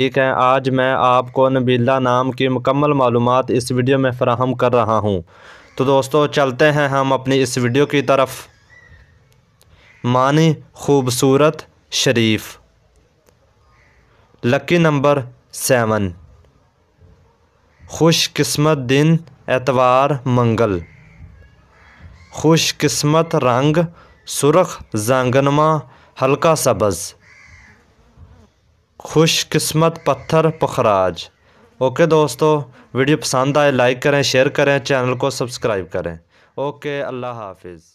ठीक है आज मैं आपको नबीला नाम की मुकम्मल मालूम इस वीडियो में फ़राहम कर रहा हूँ तो दोस्तों चलते हैं हम अपनी इस वीडियो की तरफ मानी खूबसूरत शरीफ लकी नंबर सेवन खुशकस्मत दिन एतवार मंगल खुशकस्मत रंग सुरख जंगनमा हल्का सब्ज़ ख़ुशकस्मत पत्थर पखराज ओके दोस्तों वीडियो पसंद आए लाइक करें शेयर करें चैनल को सब्सक्राइब करें ओके अल्लाह हाफिज़